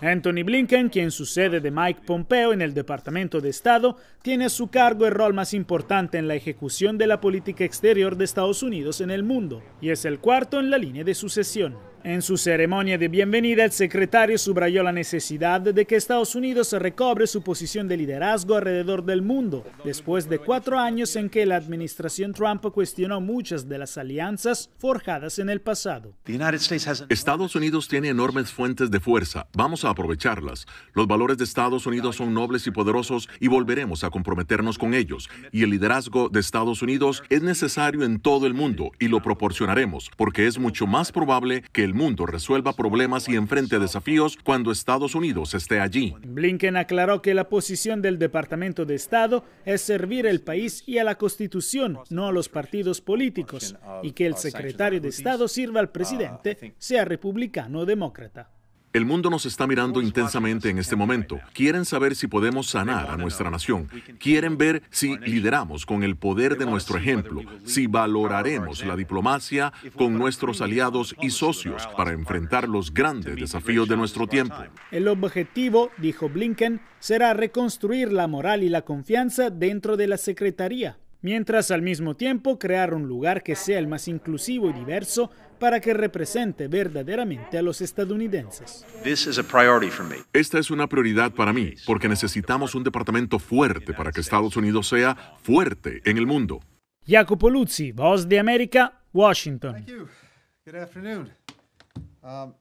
Anthony Blinken, quien sucede de Mike Pompeo en el Departamento de Estado, tiene su cargo el rol más importante en la ejecución de la política exterior de Estados Unidos en el mundo y es el cuarto en la línea de sucesión. En su ceremonia de bienvenida, el secretario subrayó la necesidad de que Estados Unidos recobre su posición de liderazgo alrededor del mundo, después de cuatro años en que la administración Trump cuestionó muchas de las alianzas forjadas en el pasado. Estados Unidos tiene enormes fuentes de fuerza. Vamos a aprovecharlas. Los valores de Estados Unidos son nobles y poderosos y volveremos a comprometernos con ellos. Y el liderazgo de Estados Unidos es necesario en todo el mundo y lo proporcionaremos, porque es mucho más probable que el mundo resuelva problemas y enfrente desafíos cuando Estados Unidos esté allí. Blinken aclaró que la posición del Departamento de Estado es servir al país y a la Constitución, no a los partidos políticos, y que el secretario de Estado sirva al presidente, sea republicano o demócrata. El mundo nos está mirando intensamente en este momento. Quieren saber si podemos sanar a nuestra nación. Quieren ver si lideramos con el poder de nuestro ejemplo, si valoraremos la diplomacia con nuestros aliados y socios para enfrentar los grandes desafíos de nuestro tiempo. El objetivo, dijo Blinken, será reconstruir la moral y la confianza dentro de la Secretaría mientras al mismo tiempo crear un lugar que sea el más inclusivo y diverso para que represente verdaderamente a los estadounidenses. Esta es una prioridad para mí, porque necesitamos un departamento fuerte para que Estados Unidos sea fuerte en el mundo. Jacopo Luzzi, Voz de América, Washington. Um,